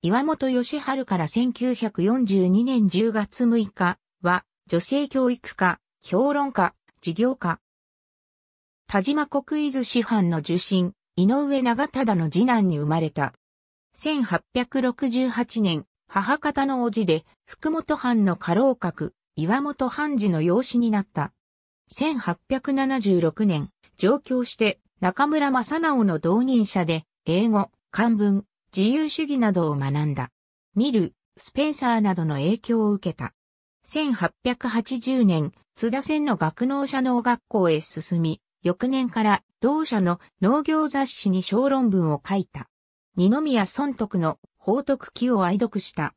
岩本義春から1942年10月6日は、女性教育家、評論家、事業家。田島国伊豆師範の受信、井上長忠の次男に生まれた。1868年、母方の叔父で、福本藩の家老閣、岩本藩次の養子になった。1876年、上京して、中村正直の同任者で、英語、漢文、自由主義などを学んだ。ミル、スペンサーなどの影響を受けた。1880年、津田線の学農者農学校へ進み、翌年から同社の農業雑誌に小論文を書いた。二宮尊徳の法徳記を愛読した。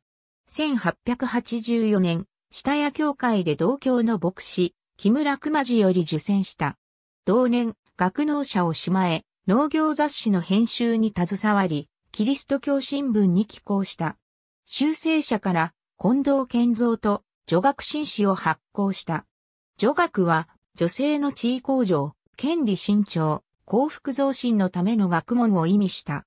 1884年、下屋教会で同教の牧師、木村熊治より受選した。同年、学農者をしまえ、農業雑誌の編集に携わり、キリスト教新聞に寄稿した。修正者から近藤健三と女学紳士を発行した。女学は女性の地位向上、権利伸長、幸福増進のための学問を意味した。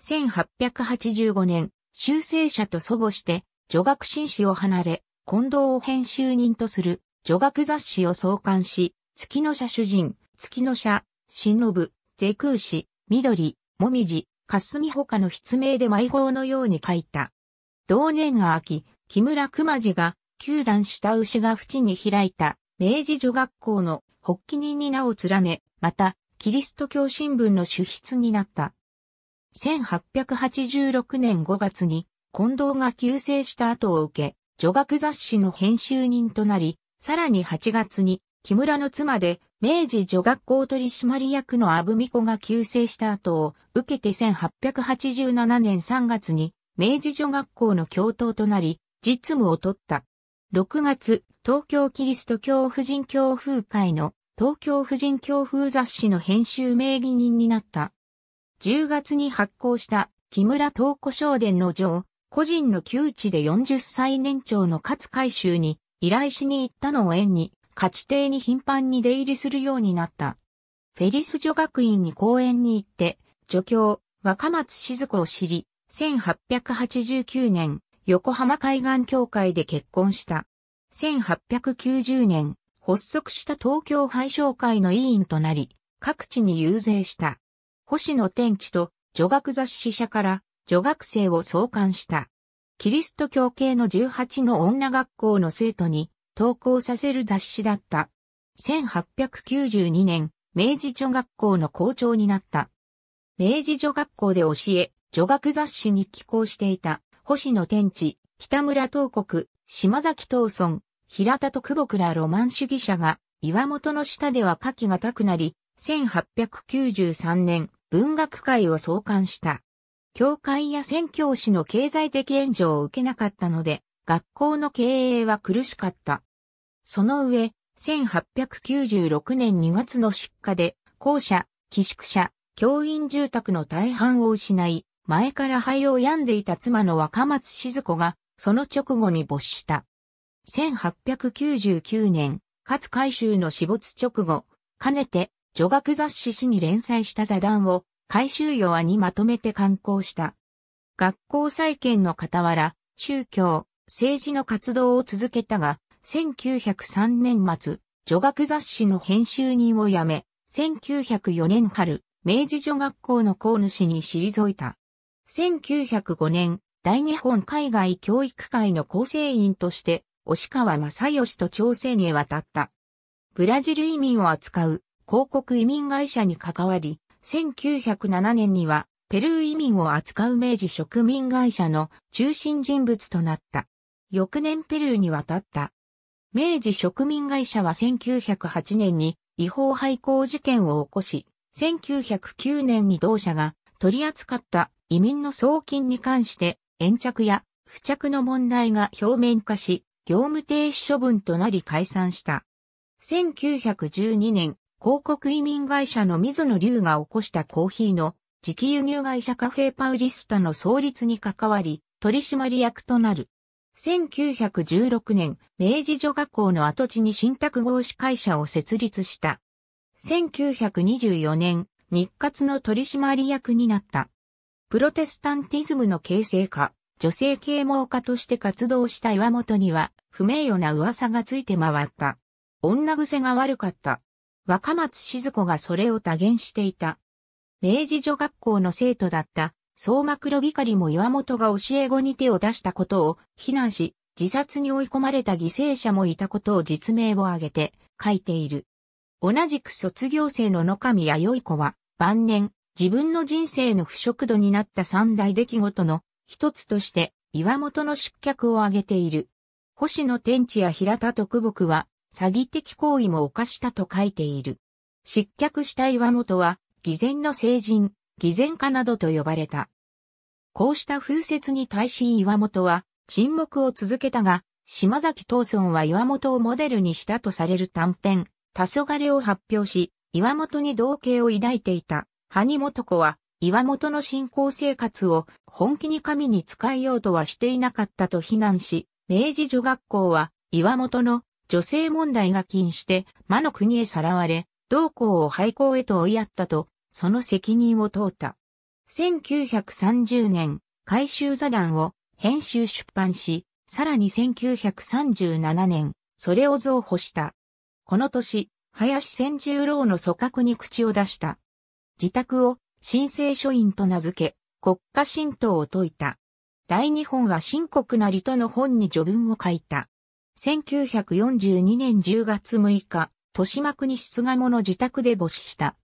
1885年、修正者と祖母して女学紳士を離れ、近藤を編集人とする女学雑誌を創刊し、月の社主人、月の社、忍、ゼクーシ、緑、もみじ、霞他の筆名で毎号のように書いた。同年秋、木村熊次が、九段下牛が淵に開いた、明治女学校の発起人に名を連ね、また、キリスト教新聞の主筆になった。1886年5月に、近藤が急成した後を受け、女学雑誌の編集人となり、さらに8月に、木村の妻で、明治女学校取締役の阿部美子が急逝した後を受けて1887年3月に明治女学校の教頭となり、実務を取った。6月、東京キリスト教婦人教風会の東京婦人教風雑誌の編集名義人になった。10月に発行した木村東古商伝の上、個人の窮地で40歳年長の勝海舟に依頼しに行ったのを縁に、勝ち邸に頻繁に出入りするようになった。フェリス女学院に講演に行って、助教、若松静子を知り、1889年、横浜海岸協会で結婚した。1890年、発足した東京廃商会の委員となり、各地に遊説した。星野天地と女学雑誌社から女学生を創刊した。キリスト教系の18の女学校の生徒に投稿させる雑誌だった。1892年、明治女学校の校長になった。明治女学校で教え、女学雑誌に寄稿していた、星野天地、北村東国、島崎東村、平田と久保倉ロマン主義者が、岩本の下では下記がたくなり、1893年、文学界を創刊した。教会や宣教師の経済的援助を受けなかったので、学校の経営は苦しかった。その上、1896年2月の失火で、校舎、寄宿舎、教員住宅の大半を失い、前から肺を病んでいた妻の若松静子が、その直後に没した。1899年、勝海舟の死没直後、かねて、女学雑誌誌に連載した座談を、回収用案にまとめて刊行した。学校再建の傍ら、宗教、政治の活動を続けたが、1903年末、女学雑誌の編集人を辞め、1904年春、明治女学校の校主に退いた。1905年、大日本海外教育会の構成員として、押川正義と朝鮮へ渡った。ブラジル移民を扱う広告移民会社に関わり、1907年にはペルー移民を扱う明治植民会社の中心人物となった。翌年ペルーに渡った明治植民会社は1908年に違法廃校事件を起こし、1909年に同社が取り扱った移民の送金に関して延着や付着の問題が表面化し、業務停止処分となり解散した。1912年、広告移民会社の水野龍が起こしたコーヒーの磁気輸入会社カフェパウリスタの創立に関わり、取締役となる。1916年、明治女学校の跡地に新宅合資会社を設立した。1924年、日活の取締役になった。プロテスタンティズムの形成家、女性啓蒙家として活動した岩本には、不名誉な噂がついて回った。女癖が悪かった。若松静子がそれを多言していた。明治女学校の生徒だった相馬黒光も岩本が教え子に手を出したことを非難し、自殺に追い込まれた犠牲者もいたことを実名を挙げて書いている。同じく卒業生の野上弥生子は、晩年、自分の人生の不食度になった三大出来事の一つとして、岩本の失脚を挙げている。星野天地や平田徳木は、詐欺的行為も犯したと書いている。失脚した岩本は、偽善の成人、偽善家などと呼ばれた。こうした風説に対し岩本は沈黙を続けたが、島崎藤村は岩本をモデルにしたとされる短編、黄昏を発表し、岩本に同型を抱いていた、萩本子は、岩本の信仰生活を本気に神に使いようとはしていなかったと非難し、明治女学校は岩本の女性問題が禁して魔の国へさらわれ、同校を廃校へと追いやったとその責任を問うた。1930年、回収座談を編集出版し、さらに1937年、それを増補した。この年、林千十郎の組閣に口を出した。自宅を新生書院と名付け、国家神道を説いた。大日本は深刻なりとの本に序文を書いた。1942年10月6日、豊島区に菅野者自宅で没死した。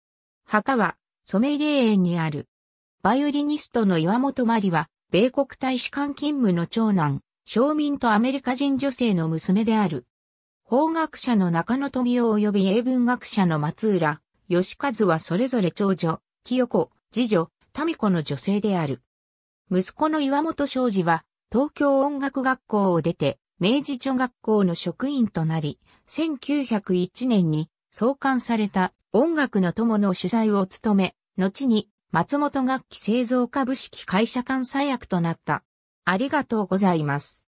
墓はソ染イ霊園にある。バイオリニストの岩本真理は、米国大使館勤務の長男、商民とアメリカ人女性の娘である。法学者の中野富夫及び英文学者の松浦、義和はそれぞれ長女、清子、次女、民子の女性である。息子の岩本昌司は、東京音楽学校を出て、明治女学校の職員となり、1901年に創刊された音楽の友の主催を務め、後に松本楽器製造株式会社監査役となった。ありがとうございます。